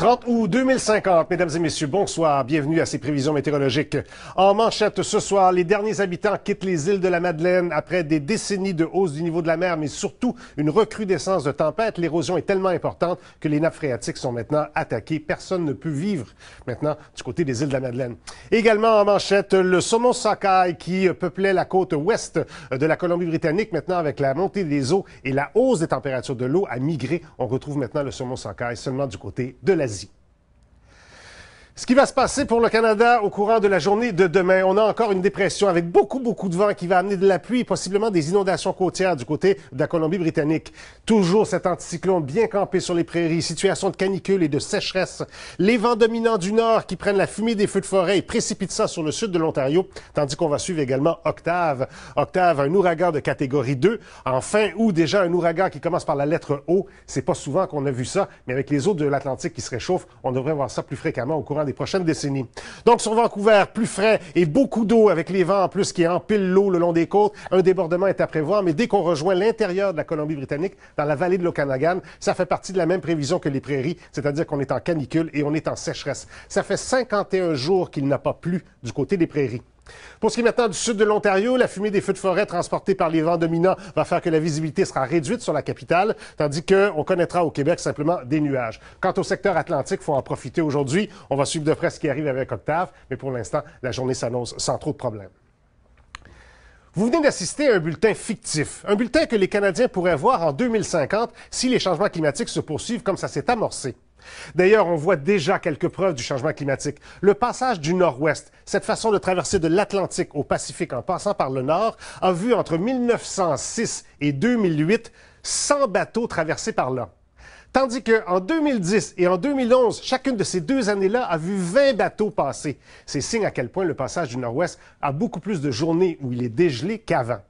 30 août 2050, mesdames et messieurs, bonsoir, bienvenue à ces prévisions météorologiques. En manchette ce soir, les derniers habitants quittent les îles de la Madeleine après des décennies de hausse du niveau de la mer, mais surtout une recrudescence de tempêtes. L'érosion est tellement importante que les nappes phréatiques sont maintenant attaquées. Personne ne peut vivre maintenant du côté des îles de la Madeleine. Également en manchette, le saumon Sakai qui peuplait la côte ouest de la Colombie-Britannique, maintenant avec la montée des eaux et la hausse des températures de l'eau a migré. On retrouve maintenant le saumon Sakai seulement du côté de l'Asie. quase Ce qui va se passer pour le Canada au courant de la journée de demain, on a encore une dépression avec beaucoup, beaucoup de vent qui va amener de la pluie et possiblement des inondations côtières du côté de la Colombie-Britannique. Toujours cet anticyclone bien campé sur les prairies, situation de canicule et de sécheresse. Les vents dominants du nord qui prennent la fumée des feux de forêt et précipitent ça sur le sud de l'Ontario, tandis qu'on va suivre également Octave. Octave, un ouragan de catégorie 2. En fin août, déjà un ouragan qui commence par la lettre O. C'est pas souvent qu'on a vu ça, mais avec les eaux de l'Atlantique qui se réchauffent, on devrait voir ça plus fréquemment au courant des prochaines décennies. Donc, sur Vancouver, plus frais et beaucoup d'eau avec les vents en plus qui empilent l'eau le long des côtes. Un débordement est à prévoir, mais dès qu'on rejoint l'intérieur de la Colombie-Britannique, dans la vallée de l'Okanagan, ça fait partie de la même prévision que les prairies, c'est-à-dire qu'on est en canicule et on est en sécheresse. Ça fait 51 jours qu'il n'a pas plu du côté des prairies. Pour ce qui est maintenant du sud de l'Ontario, la fumée des feux de forêt transportée par les vents dominants va faire que la visibilité sera réduite sur la capitale, tandis qu'on connaîtra au Québec simplement des nuages. Quant au secteur atlantique, il faut en profiter aujourd'hui. On va suivre de près ce qui arrive avec Octave, mais pour l'instant, la journée s'annonce sans trop de problèmes. Vous venez d'assister à un bulletin fictif, un bulletin que les Canadiens pourraient voir en 2050 si les changements climatiques se poursuivent comme ça s'est amorcé. D'ailleurs, on voit déjà quelques preuves du changement climatique. Le passage du nord-ouest, cette façon de traverser de l'Atlantique au Pacifique en passant par le nord, a vu entre 1906 et 2008 100 bateaux traversés par là. Tandis qu'en 2010 et en 2011, chacune de ces deux années-là a vu 20 bateaux passer. C'est signe à quel point le passage du nord-ouest a beaucoup plus de journées où il est dégelé qu'avant.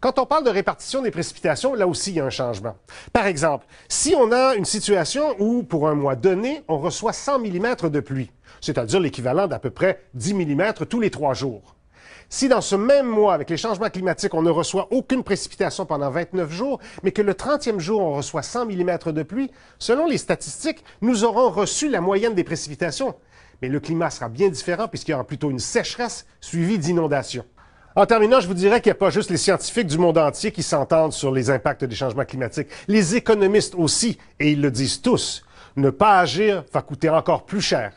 Quand on parle de répartition des précipitations, là aussi, il y a un changement. Par exemple, si on a une situation où, pour un mois donné, on reçoit 100 mm de pluie, c'est-à-dire l'équivalent d'à peu près 10 mm tous les trois jours, si dans ce même mois, avec les changements climatiques, on ne reçoit aucune précipitation pendant 29 jours, mais que le 30e jour, on reçoit 100 mm de pluie, selon les statistiques, nous aurons reçu la moyenne des précipitations. Mais le climat sera bien différent puisqu'il y aura plutôt une sécheresse suivie d'inondations. En terminant, je vous dirais qu'il n'y a pas juste les scientifiques du monde entier qui s'entendent sur les impacts des changements climatiques. Les économistes aussi, et ils le disent tous. Ne pas agir va coûter encore plus cher.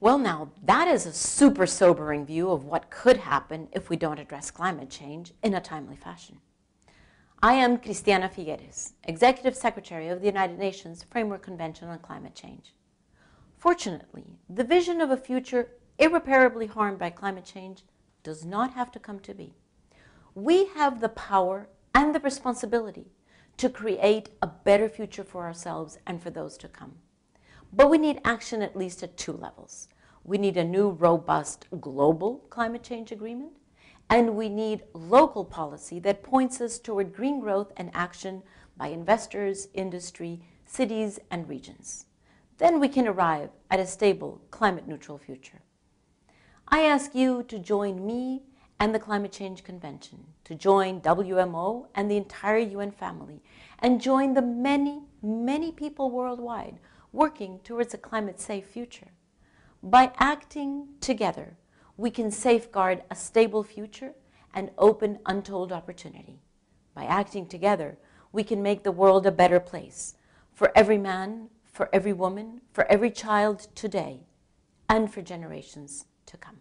Well, now, that is a super sobering view of what could happen if we don't address climate change in a timely fashion. I am Cristiana Figueres, Executive Secretary of the United Nations Framework Convention on Climate Change. Fortunately, the vision of a future irreparably harmed by climate change does not have to come to be. We have the power and the responsibility to create a better future for ourselves and for those to come. But we need action at least at two levels. We need a new, robust global climate change agreement, and we need local policy that points us toward green growth and action by investors, industry, cities, and regions. Then we can arrive at a stable, climate neutral future. I ask you to join me and the Climate Change Convention, to join WMO and the entire UN family, and join the many, many people worldwide working towards a climate safe future. By acting together, we can safeguard a stable future and open untold opportunity. By acting together, we can make the world a better place for every man, for every woman, for every child today, and for generations to come.